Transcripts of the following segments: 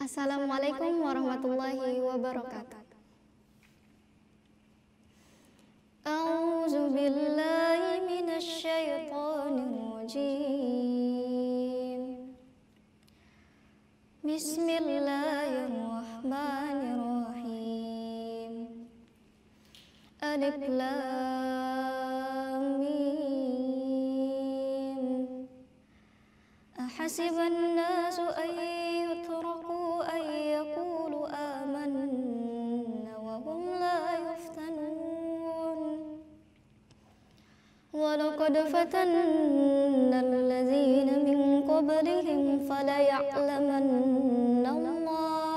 Assalamualaikum warahmatullahi wabarakatuh. A'udzu billahi minasy syaithanir rajim. Bismillahirrahmanirrahim. Alif lam mim. Ahasiban nasu ayy ولقد فتنا الذين من قبلهم فليعلمن الله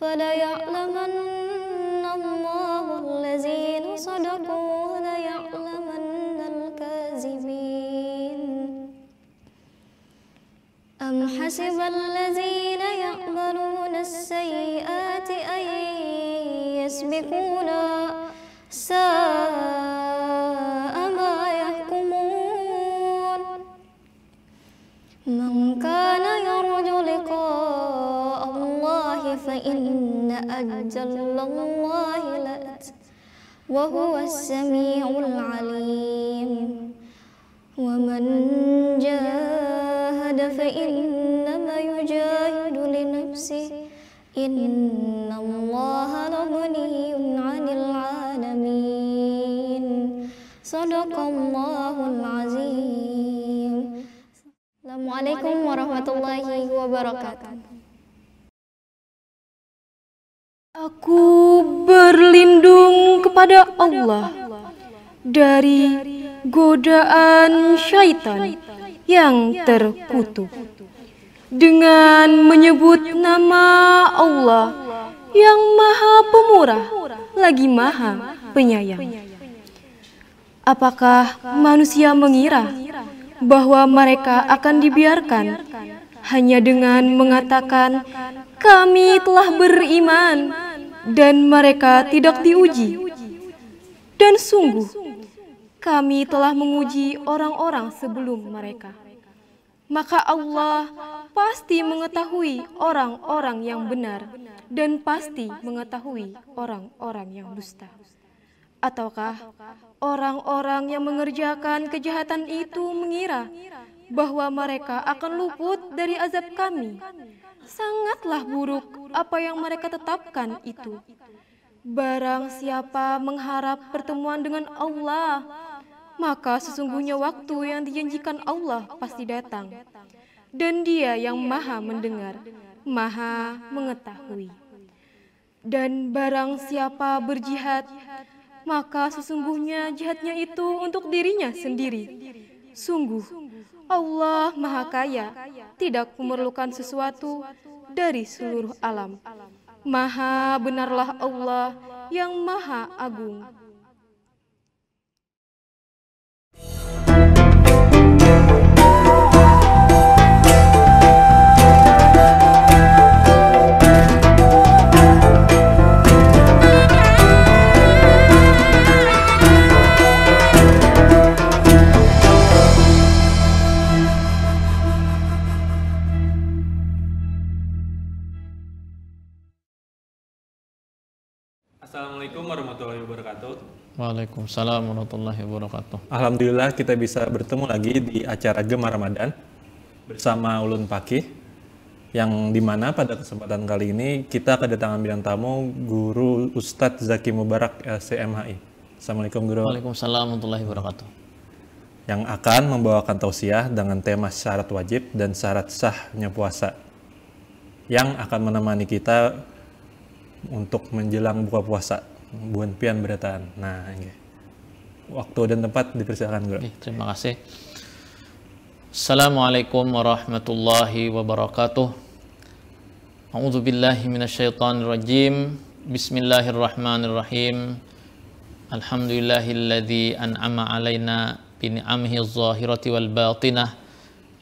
فليعلمن الله الذين صدقوا وليعلمن الكاذبين أم حسب الذين يعملون السيئات أن يسبقون أجل الله لأت وهو السميع العليم ومن جاهد فإنما يجاهد لنفسه إن الله لغني عن العالمين صدق الله العظيم Assalamualaikum warahmatullahi wabarakatuh Aku berlindung kepada Allah dari godaan syaitan yang terkutuk dengan menyebut nama Allah yang maha pemurah lagi maha penyayang. Apakah manusia mengira bahwa mereka akan dibiarkan hanya dengan mengatakan, "Kami telah beriman"? dan mereka tidak diuji. Dan sungguh, kami telah menguji orang-orang sebelum mereka. Maka Allah pasti mengetahui orang-orang yang benar dan pasti mengetahui orang-orang yang dusta. Ataukah orang-orang yang mengerjakan kejahatan itu mengira bahwa mereka akan luput dari azab kami? sangatlah buruk apa yang mereka tetapkan itu. Barang siapa mengharap pertemuan dengan Allah, maka sesungguhnya waktu yang dijanjikan Allah pasti datang. Dan dia yang maha mendengar, maha mengetahui. Dan barang siapa berjihad, maka sesungguhnya jihadnya itu untuk dirinya sendiri. Sungguh, Allah Maha Kaya, tidak memerlukan sesuatu dari seluruh alam. Maha benarlah Allah yang Maha Agung. Waalaikumsalam warahmatullahi wabarakatuh. Alhamdulillah kita bisa bertemu lagi di acara Gemar Ramadan bersama Ulun Pakih yang dimana pada kesempatan kali ini kita kedatangan bidang tamu Guru Ustadz Zaki Mubarak LCMHI. Assalamualaikum Guru. Waalaikumsalam warahmatullahi wabarakatuh. Yang akan membawakan tausiah dengan tema syarat wajib dan syarat sahnya puasa yang akan menemani kita untuk menjelang buka puasa buan pian berdatangan. Nah, waktu dan tempat dipersilakan Guru. Terima kasih. Assalamualaikum warahmatullahi wabarakatuh. A'udzu billahi minasyaitonir rajim. Bismillahirrahmanirrahim. Alhamdulillahilladzi an'ama 'alaina bi ni'amihi adh-dhahirati wal batinah.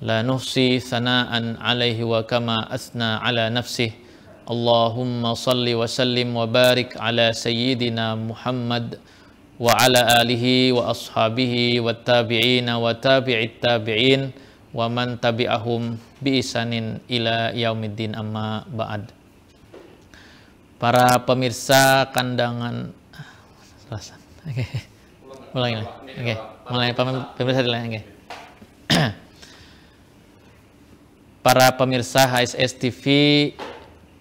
La nuhsi thana'an 'alaihi wa kama athna 'ala nafsihi. Allahumma salli wa sallim wa barik ala sayyidina Muhammad wa ala alihi wa ashabihi wa tabi'ina wa tabi'it tabi'in wa man tabi'ahum bi isanin ila yaumiddin amma ba'ad para pemirsa kandangan selasan oke okay. ulangi oke okay. mulai pemirsa dilanjut oke okay. para pemirsa HSS TV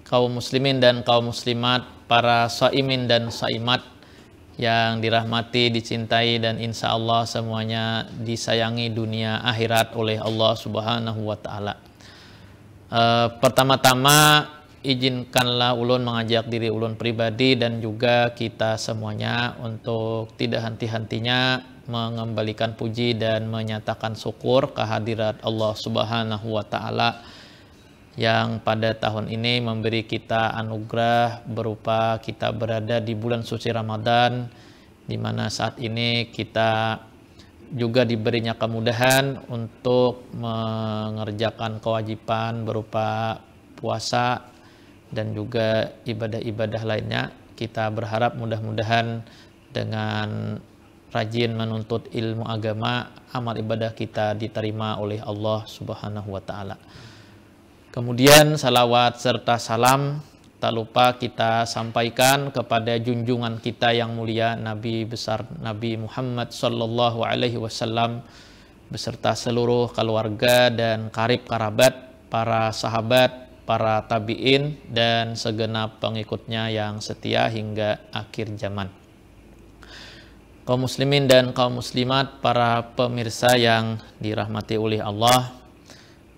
kaum muslimin dan kaum muslimat para saimin dan saimat yang dirahmati, dicintai dan insya Allah semuanya disayangi dunia akhirat oleh Allah Subhanahu wa taala. E, pertama-tama izinkanlah ulun mengajak diri ulun pribadi dan juga kita semuanya untuk tidak henti-hentinya mengembalikan puji dan menyatakan syukur kehadirat Allah Subhanahu wa taala yang pada tahun ini memberi kita anugerah berupa kita berada di bulan suci Ramadan di mana saat ini kita juga diberinya kemudahan untuk mengerjakan kewajiban berupa puasa dan juga ibadah-ibadah lainnya. Kita berharap mudah-mudahan dengan rajin menuntut ilmu agama, amal ibadah kita diterima oleh Allah Subhanahu wa taala. Kemudian salawat serta salam tak lupa kita sampaikan kepada junjungan kita yang mulia Nabi besar Nabi Muhammad sallallahu alaihi wasallam beserta seluruh keluarga dan karib karabat para sahabat, para tabiin dan segenap pengikutnya yang setia hingga akhir zaman. Kaum muslimin dan kaum muslimat, para pemirsa yang dirahmati oleh Allah,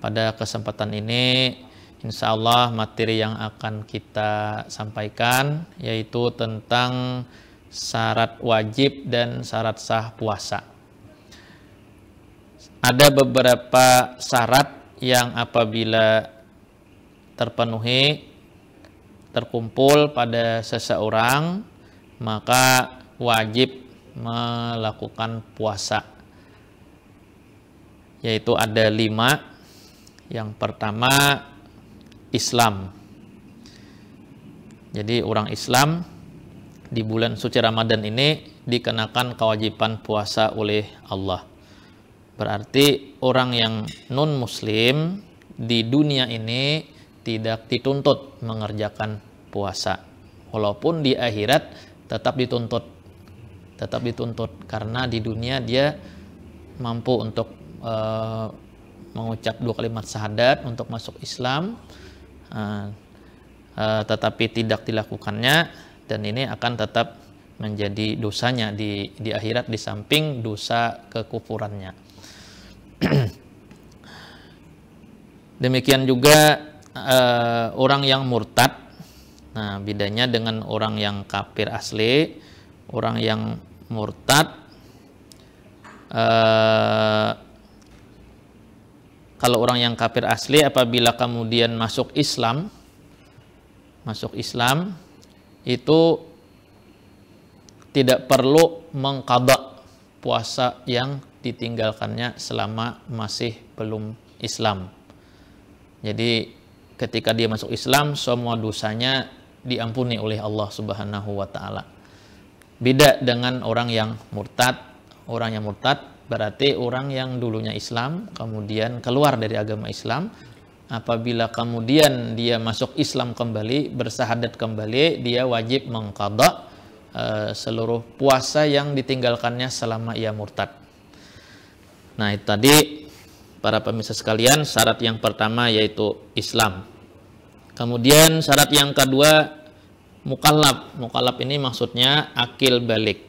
pada kesempatan ini, insya Allah materi yang akan kita sampaikan yaitu tentang syarat wajib dan syarat sah puasa. Ada beberapa syarat yang apabila terpenuhi, terkumpul pada seseorang, maka wajib melakukan puasa yaitu ada lima yang pertama Islam. Jadi orang Islam di bulan suci Ramadan ini dikenakan kewajiban puasa oleh Allah. Berarti orang yang non muslim di dunia ini tidak dituntut mengerjakan puasa. Walaupun di akhirat tetap dituntut. Tetap dituntut karena di dunia dia mampu untuk eh, mengucap dua kalimat syahadat untuk masuk Islam uh, uh, tetapi tidak dilakukannya dan ini akan tetap menjadi dosanya di di akhirat di samping dosa kekufurannya. Demikian juga uh, orang yang murtad. Nah, bedanya dengan orang yang kafir asli, orang yang murtad uh, kalau orang yang kafir asli apabila kemudian masuk Islam masuk Islam itu tidak perlu mengkabak puasa yang ditinggalkannya selama masih belum Islam. Jadi ketika dia masuk Islam semua dosanya diampuni oleh Allah Subhanahu wa taala. Beda dengan orang yang murtad, orang yang murtad Berarti orang yang dulunya Islam, kemudian keluar dari agama Islam, apabila kemudian dia masuk Islam kembali, bersahadat kembali, dia wajib mengkodok uh, eh, seluruh puasa yang ditinggalkannya selama ia murtad. Nah, itu tadi para pemirsa sekalian, syarat yang pertama yaitu Islam. Kemudian syarat yang kedua mukallaf mukallaf ini maksudnya akil balik.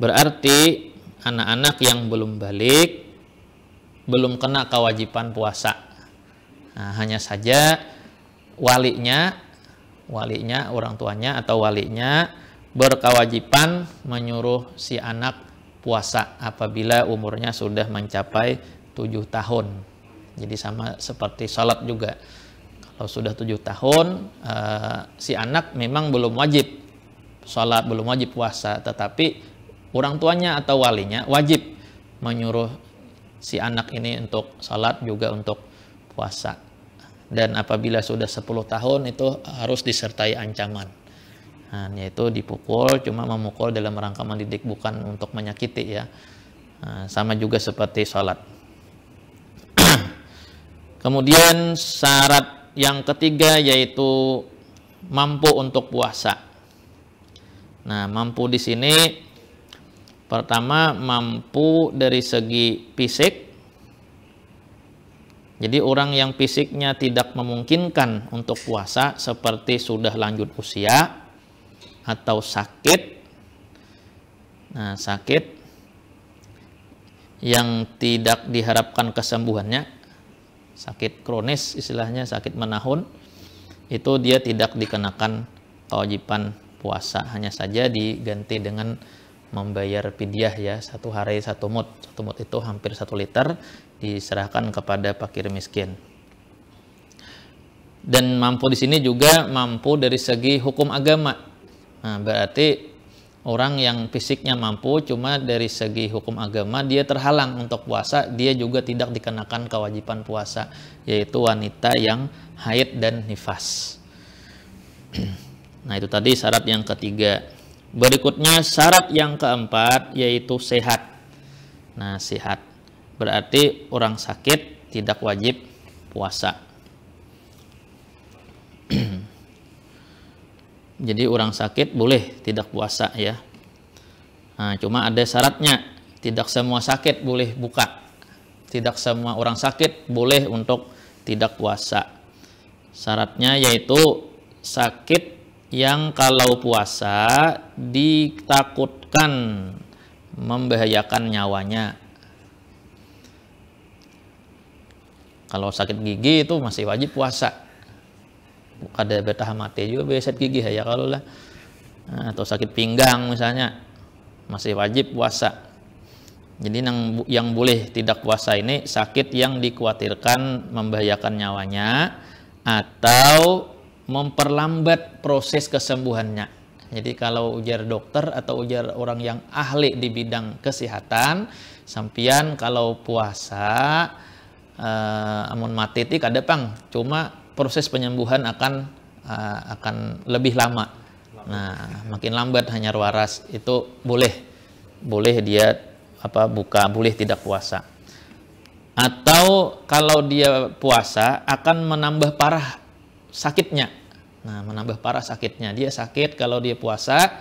Berarti anak-anak yang belum balik belum kena kewajiban puasa. Nah, hanya saja walinya walinya orang tuanya atau walinya berkewajiban menyuruh si anak puasa apabila umurnya sudah mencapai tujuh tahun. Jadi sama seperti sholat juga. Kalau sudah tujuh tahun eh, si anak memang belum wajib sholat, belum wajib puasa, tetapi orang tuanya atau walinya wajib menyuruh si anak ini untuk salat juga untuk puasa. Dan apabila sudah 10 tahun itu harus disertai ancaman. Nah, yaitu dipukul cuma memukul dalam rangka mendidik bukan untuk menyakiti ya. Nah, sama juga seperti salat. Kemudian syarat yang ketiga yaitu mampu untuk puasa. Nah, mampu di sini Pertama mampu dari segi fisik. Jadi orang yang fisiknya tidak memungkinkan untuk puasa seperti sudah lanjut usia atau sakit. Nah, sakit yang tidak diharapkan kesembuhannya sakit kronis istilahnya sakit menahun itu dia tidak dikenakan kewajiban puasa hanya saja diganti dengan membayar pidyah ya satu hari satu mut satu mut itu hampir satu liter diserahkan kepada pakir miskin dan mampu di sini juga mampu dari segi hukum agama nah, berarti orang yang fisiknya mampu cuma dari segi hukum agama dia terhalang untuk puasa dia juga tidak dikenakan kewajiban puasa yaitu wanita yang haid dan nifas nah itu tadi syarat yang ketiga Berikutnya syarat yang keempat yaitu sehat. Nah, sehat berarti orang sakit tidak wajib puasa. Jadi orang sakit boleh tidak puasa ya. Nah, cuma ada syaratnya, tidak semua sakit boleh buka. Tidak semua orang sakit boleh untuk tidak puasa. Syaratnya yaitu sakit yang kalau puasa ditakutkan membahayakan nyawanya. Kalau sakit gigi itu masih wajib puasa. Ada betah mati juga beset gigi ya kalau lah. Nah, atau sakit pinggang misalnya masih wajib puasa. Jadi yang, yang boleh tidak puasa ini sakit yang dikhawatirkan membahayakan nyawanya atau memperlambat proses kesembuhannya. Jadi kalau ujar dokter atau ujar orang yang ahli di bidang kesehatan, sampian kalau puasa eh, amun mati ada pang. cuma proses penyembuhan akan eh, akan lebih lama. Nah, makin lambat hanya waras itu boleh boleh dia apa buka, boleh tidak puasa. Atau kalau dia puasa akan menambah parah sakitnya. Nah, menambah parah sakitnya. Dia sakit kalau dia puasa,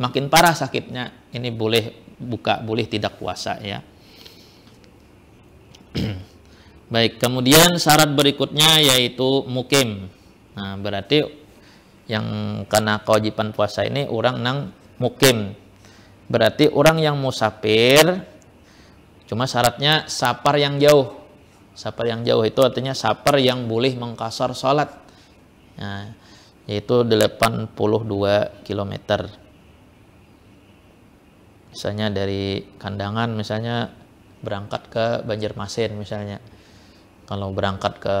makin parah sakitnya. Ini boleh buka, boleh tidak puasa ya. Baik, kemudian syarat berikutnya yaitu mukim. Nah, berarti yang kena kewajiban puasa ini orang nang mukim. Berarti orang yang musafir cuma syaratnya sapar yang jauh. Sapar yang jauh itu artinya sapar yang boleh mengkasar sholat Nah, yaitu 82 km misalnya dari kandangan misalnya berangkat ke Banjarmasin misalnya kalau berangkat ke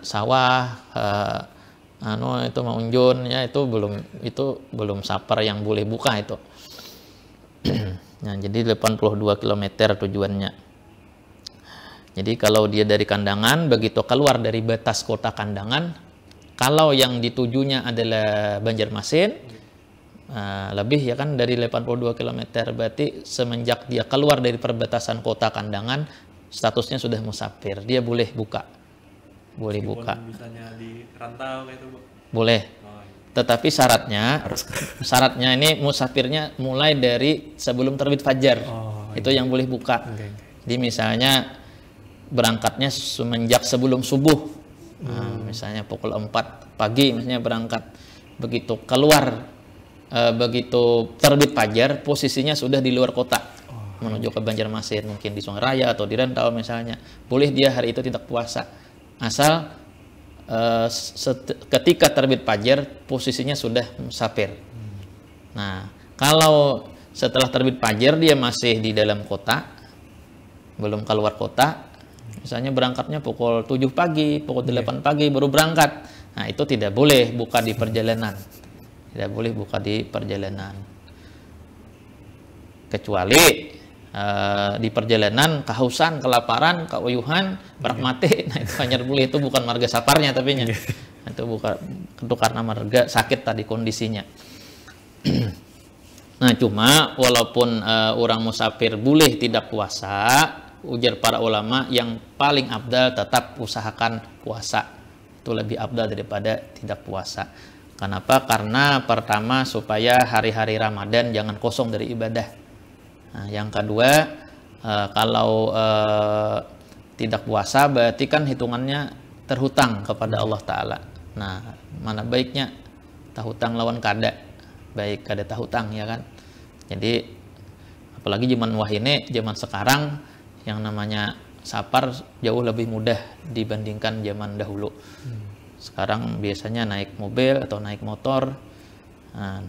sawah ke, anu itu unjun ya itu belum itu belum sapar yang boleh buka itu nah jadi 82 km tujuannya jadi kalau dia dari kandangan begitu keluar dari batas kota kandangan kalau yang ditujunya adalah Banjarmasin, uh, lebih ya kan dari 82 km berarti semenjak dia keluar dari perbatasan kota Kandangan statusnya sudah musafir. Dia boleh buka. Boleh Meskipun buka. di rantau gitu Boleh. Oh, iya. Tetapi syaratnya syaratnya ini musafirnya mulai dari sebelum terbit fajar. Oh, iya. itu iya. yang boleh buka. Okay. Jadi misalnya berangkatnya semenjak sebelum subuh Nah, misalnya pukul 4 pagi misalnya berangkat begitu keluar e, begitu terbit fajar posisinya sudah di luar kota oh. menuju ke Banjarmasin mungkin di Sungai Raya atau di Rantau misalnya boleh dia hari itu tidak puasa asal e, ketika terbit fajar posisinya sudah musafir. Hmm. Nah kalau setelah terbit fajar dia masih di dalam kota belum keluar kota Misalnya berangkatnya pukul 7 pagi, pukul 8 iya. pagi baru berangkat. Nah, itu tidak boleh buka di perjalanan. Tidak boleh buka di perjalanan. Kecuali Uh, di perjalanan kehausan, kelaparan, keuyuhan, pragmatik. Iya. Nah, itu hanya boleh itu bukan marga saparnya tapi nya. Iya. Nah, itu bukan itu karena marga sakit tadi kondisinya. nah, cuma walaupun uh, orang musafir boleh tidak puasa, ujar para ulama yang paling abdal tetap usahakan puasa itu lebih abdal daripada tidak puasa kenapa karena pertama supaya hari-hari Ramadan jangan kosong dari ibadah nah, yang kedua eh, kalau eh, tidak puasa berarti kan hitungannya terhutang kepada Allah Ta'ala nah mana baiknya tahutang lawan kada baik kada tahutang ya kan jadi apalagi zaman wah ini zaman sekarang yang namanya sapar jauh lebih mudah dibandingkan zaman dahulu. Hmm. Sekarang biasanya naik mobil atau naik motor. Nah,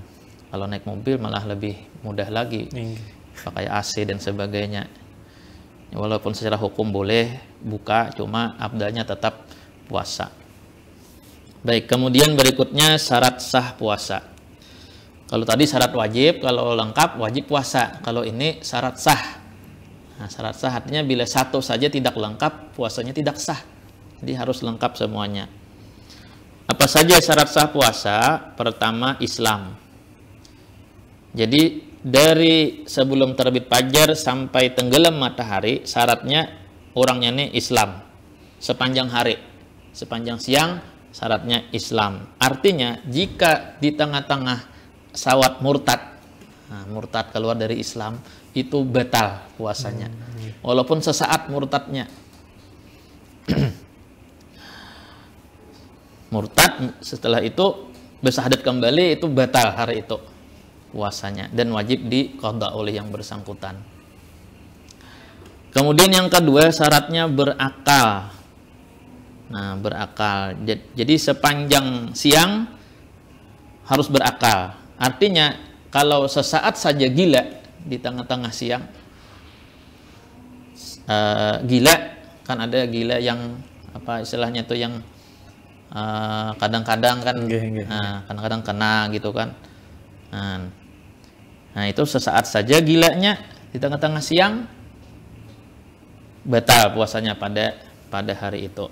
kalau naik mobil malah lebih mudah lagi. Hmm. Pakai AC dan sebagainya. Ya, walaupun secara hukum boleh buka, cuma abdanya tetap puasa. Baik, kemudian berikutnya syarat sah puasa. Kalau tadi syarat wajib, kalau lengkap wajib puasa. Kalau ini syarat sah Nah, syarat sah artinya bila satu saja tidak lengkap, puasanya tidak sah. Jadi harus lengkap semuanya. Apa saja syarat sah puasa? Pertama, Islam. Jadi dari sebelum terbit fajar sampai tenggelam matahari, syaratnya orangnya ini Islam. Sepanjang hari, sepanjang siang, syaratnya Islam. Artinya, jika di tengah-tengah sawat murtad, nah, murtad keluar dari Islam, itu batal puasanya. Hmm. Iya. Walaupun sesaat murtadnya. murtad setelah itu bersahadat kembali itu batal hari itu puasanya dan wajib dikoda oleh yang bersangkutan. Kemudian yang kedua syaratnya berakal. Nah, berakal. Jadi sepanjang siang harus berakal. Artinya kalau sesaat saja gila di tengah-tengah siang uh, gila kan ada gila yang apa istilahnya tuh yang kadang eh, kadang-kadang kan kadang nah, kadang-kadang kena gitu kan nah, nah itu sesaat saja gilanya di tengah-tengah siang batal puasanya pada pada hari itu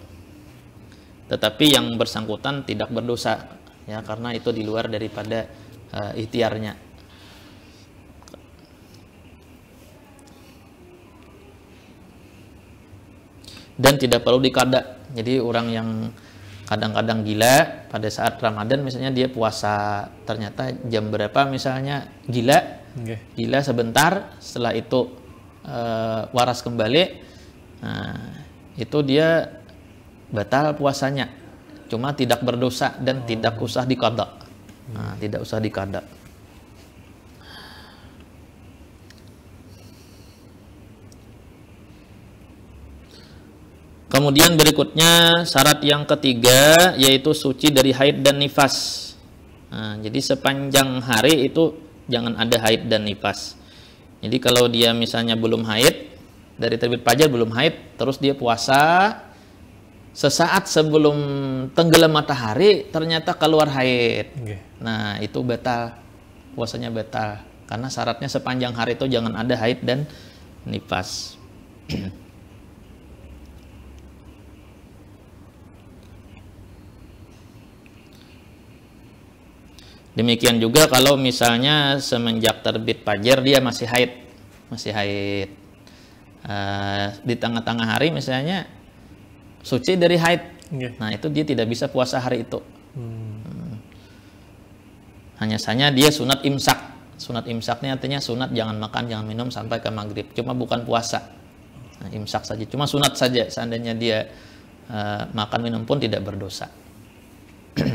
tetapi yang bersangkutan tidak berdosa ya karena itu di luar daripada uh, ikhtiarnya dan tidak perlu dikada. Jadi orang yang kadang-kadang gila pada saat Ramadan misalnya dia puasa ternyata jam berapa misalnya gila okay. gila sebentar setelah itu e, waras kembali nah, itu dia batal puasanya cuma tidak berdosa dan oh. tidak usah dikada nah, tidak usah dikada Kemudian berikutnya syarat yang ketiga yaitu suci dari haid dan nifas. Nah, jadi sepanjang hari itu jangan ada haid dan nifas. Jadi kalau dia misalnya belum haid dari terbit fajar belum haid, terus dia puasa sesaat sebelum tenggelam matahari ternyata keluar haid. Okay. Nah, itu batal puasanya batal karena syaratnya sepanjang hari itu jangan ada haid dan nifas. Demikian juga kalau misalnya semenjak terbit fajar dia masih haid, masih haid. E, di tengah-tengah hari misalnya suci dari haid. Yeah. Nah, itu dia tidak bisa puasa hari itu. Hmm. hmm. Hanya saja dia sunat imsak. Sunat imsaknya artinya sunat jangan makan, jangan minum sampai ke maghrib. Cuma bukan puasa. Nah, imsak saja. Cuma sunat saja. Seandainya dia uh, makan minum pun tidak berdosa.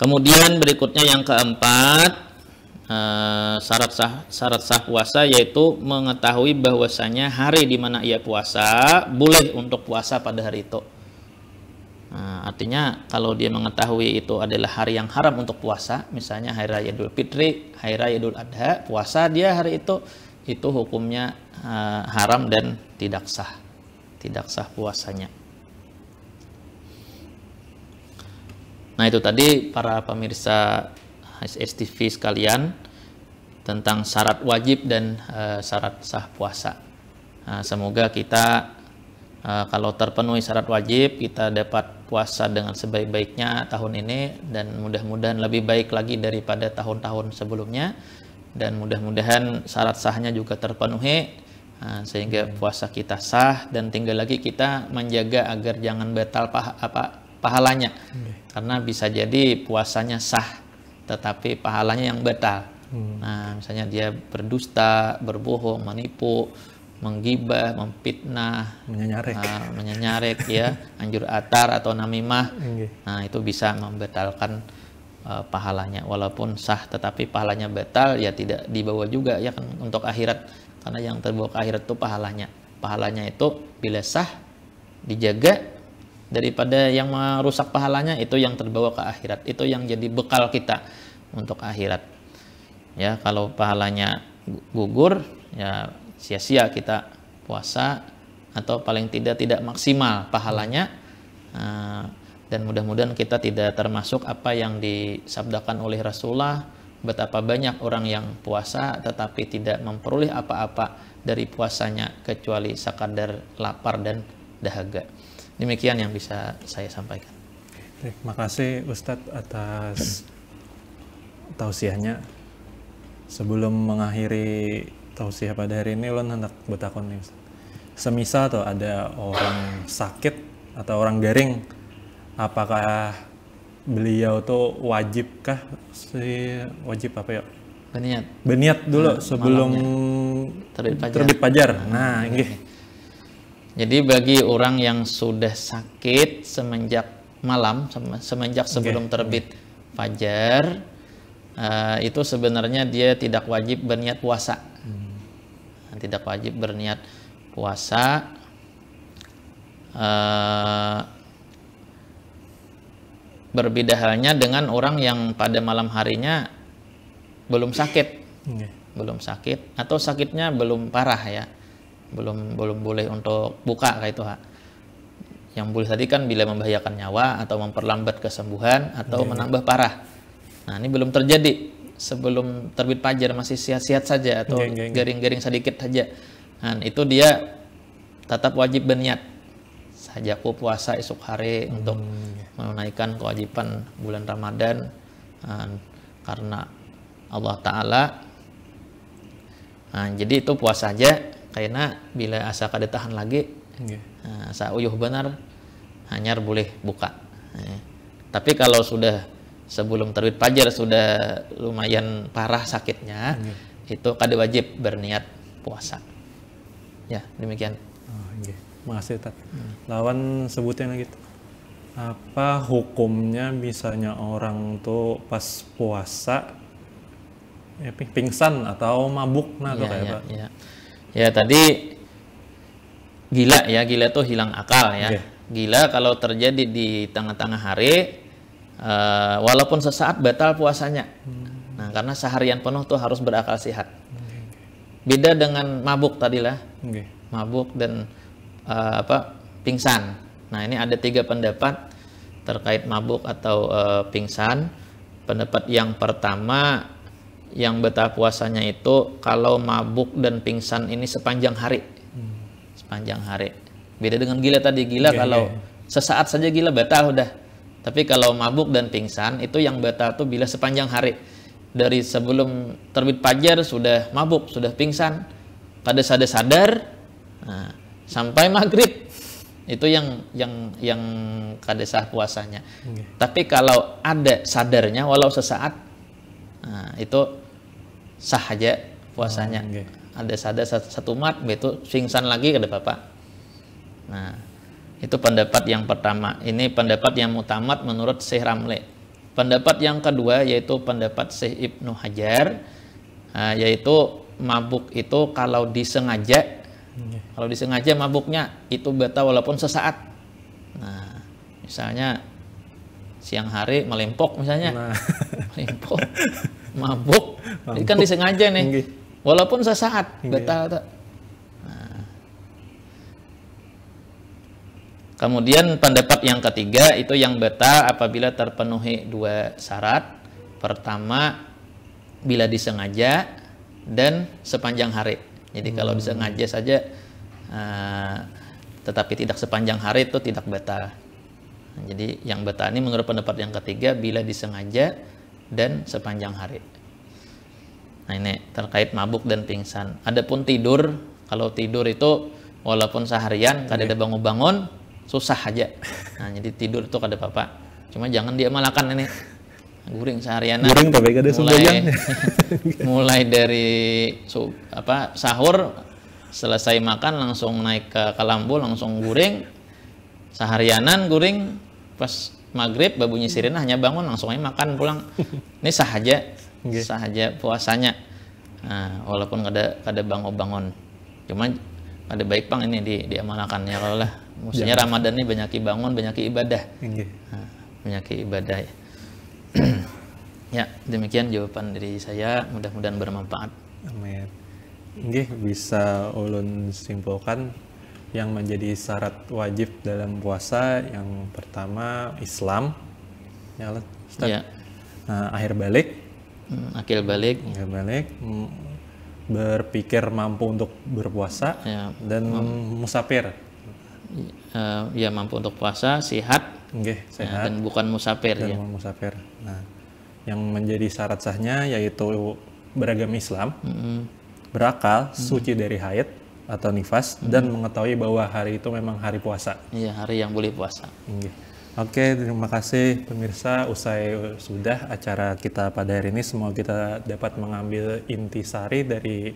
Kemudian berikutnya yang keempat eh, syarat sah syarat sah puasa yaitu mengetahui bahwasanya hari di mana ia puasa boleh untuk puasa pada hari itu. Nah, artinya kalau dia mengetahui itu adalah hari yang haram untuk puasa, misalnya hari raya Idul Fitri, hari raya Idul Adha, puasa dia hari itu itu hukumnya uh, haram dan tidak sah. Tidak sah puasanya. Nah itu tadi para pemirsa HSTV sekalian tentang syarat wajib dan uh, syarat sah puasa. Uh, semoga kita uh, kalau terpenuhi syarat wajib kita dapat puasa dengan sebaik-baiknya tahun ini dan mudah-mudahan lebih baik lagi daripada tahun-tahun sebelumnya dan mudah-mudahan syarat sahnya juga terpenuhi eh, sehingga puasa kita sah dan tinggal lagi kita menjaga agar jangan batal apa pahalanya. Okay. Iya. Karena bisa jadi puasanya sah, tetapi pahalanya yang batal. Hmm. Nah, misalnya dia berdusta, berbohong, menipu, menggibah, memfitnah, menyanyarek uh, menyanyarek ya, anjur atar atau namimah. Okay. Iya. Nah, itu bisa membatalkan uh, pahalanya walaupun sah tetapi pahalanya batal ya tidak dibawa juga ya kan untuk akhirat karena yang terbawa ke akhirat itu pahalanya. Pahalanya itu bila sah dijaga daripada yang merusak pahalanya itu yang terbawa ke akhirat itu yang jadi bekal kita untuk akhirat ya kalau pahalanya gugur ya sia-sia kita puasa atau paling tidak tidak maksimal pahalanya eh, dan mudah-mudahan kita tidak termasuk apa yang disabdakan oleh Rasulullah betapa banyak orang yang puasa tetapi tidak memperoleh apa-apa dari puasanya kecuali sekadar lapar dan dahaga. Demikian yang bisa saya sampaikan. Terima kasih Ustadz atas tausiahnya. Sebelum mengakhiri tausiah pada hari ini, lo hendak bertakon nih Ustadz. Semisal tuh ada orang sakit atau orang garing, apakah beliau tuh wajibkah si wajib apa ya? Berniat. Berniat dulu sebelum terbit pajar. terbit pajar. Nah, nah ini. Jadi bagi orang yang sudah sakit semenjak malam, semenjak sebelum okay. Hmm. terbit fajar, uh, itu sebenarnya dia tidak wajib berniat puasa. Hmm. Tidak wajib berniat puasa. Uh, berbeda halnya dengan orang yang pada malam harinya belum sakit, okay. belum sakit atau sakitnya belum parah ya belum belum boleh untuk buka kayak itu ha. Yang boleh tadi kan bila membahayakan nyawa atau memperlambat kesembuhan atau yeah. menambah parah. Nah, ini belum terjadi sebelum terbit fajar masih sihat-sihat saja atau iya, iya, iya. garing-garing sedikit saja. Nah, itu dia tetap wajib berniat saja aku puasa esok hari hmm. untuk menunaikan kewajiban bulan Ramadan nah, karena Allah Ta'ala nah, jadi itu puasa aja karena bila asa kada tahan lagi asa iya. eh, uyuh benar hanyar boleh buka eh, tapi kalau sudah sebelum terbit fajar sudah lumayan parah sakitnya okay. Iya. itu kada wajib berniat puasa ya demikian oh, okay. Iya. makasih Tat. Hmm. lawan sebutin lagi apa hukumnya misalnya orang tuh pas puasa ya, pingsan atau mabuk nah yeah, kayak ya, ya. Ya tadi gila ya, gila tuh hilang akal ya. Okay. Gila kalau terjadi di tengah-tengah hari, uh, walaupun sesaat batal puasanya. Hmm. Nah karena seharian penuh tuh harus berakal sehat. hmm. Beda dengan mabuk tadilah, okay. mabuk dan uh, apa pingsan. Nah ini ada tiga pendapat terkait mabuk atau uh, pingsan. Pendapat yang pertama yang betah puasanya itu kalau mabuk dan pingsan ini sepanjang hari. Hmm. Sepanjang hari. Beda dengan gila tadi. Gila yeah, kalau yeah. Iya. sesaat saja gila betah udah. Tapi kalau mabuk dan pingsan itu yang betah tuh bila sepanjang hari. Dari sebelum terbit fajar sudah mabuk, sudah pingsan. Pada sadar sadar nah, sampai maghrib itu yang yang yang kadesah puasanya. Okay. Iya. Tapi kalau ada sadarnya walau sesaat nah, itu sah aja puasanya. Oh, okay. Ada sada satu mat, itu singsan lagi ke bapak. Nah, itu pendapat yang pertama. Ini pendapat yang mutamat menurut Syekh Ramli. Pendapat yang kedua yaitu pendapat Syekh Ibnu Hajar, yaitu mabuk itu kalau disengaja, okay. kalau disengaja mabuknya itu batal walaupun sesaat. Nah, misalnya siang hari melempok misalnya, nah. melimpok, mabuk, jadi kan disengaja nih. Walaupun sesaat betah. Nah. Kemudian pendapat yang ketiga itu yang betah apabila terpenuhi dua syarat. Pertama bila disengaja dan sepanjang hari. Jadi hmm. kalau disengaja saja uh, tetapi tidak sepanjang hari itu tidak betah. Jadi yang betah ini menurut pendapat yang ketiga bila disengaja dan sepanjang hari. Nah ini terkait mabuk dan pingsan. Adapun tidur, kalau tidur itu walaupun seharian kada ada iya. bangun-bangun susah aja. Nah jadi tidur itu kada apa-apa. Cuma jangan dia malakan ini. Guring seharian. Guring tapi kada mulai, mulai dari su, apa sahur selesai makan langsung naik ke kalambu langsung guring seharianan guring pas maghrib babunya sirinah hanya bangun langsung aja makan pulang ini sahaja okay. sahaja puasanya nah, walaupun kada kada bangun bangun cuman ada baik pang ini di diamanakan ya kalau lah maksudnya ya. Ramadan ini banyak bangun banyak ibadah okay. nah, banyak ibadah ya. demikian jawaban dari saya mudah-mudahan bermanfaat amin ini bisa ulun simpulkan yang menjadi syarat wajib dalam puasa yang pertama Islam ya Ustaz. Ya. Nah, akhir balik Hmm, akil balik akil balik berpikir mampu untuk berpuasa ya, dan musafir uh, ya mampu untuk puasa sehat Oke, ya, sehat ya, dan bukan musafir dan ya bukan musafir nah yang menjadi syarat sahnya yaitu beragam Islam mm -hmm. berakal mm -hmm. suci dari haid atau nifas hmm. dan mengetahui bahwa hari itu memang hari puasa. Iya, hari yang boleh puasa. Okay. Oke, terima kasih pemirsa. Usai sudah acara kita pada hari ini, semoga kita dapat mengambil intisari dari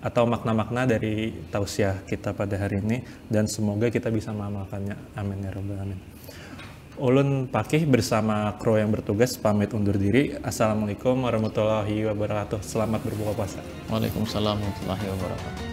atau makna-makna dari tausiah kita pada hari ini dan semoga kita bisa mengamalkannya. Amin ya rabbal alamin. Ulun Pakih bersama kru yang bertugas pamit undur diri. Assalamualaikum warahmatullahi wabarakatuh. Selamat berbuka puasa. Waalaikumsalam warahmatullahi wabarakatuh.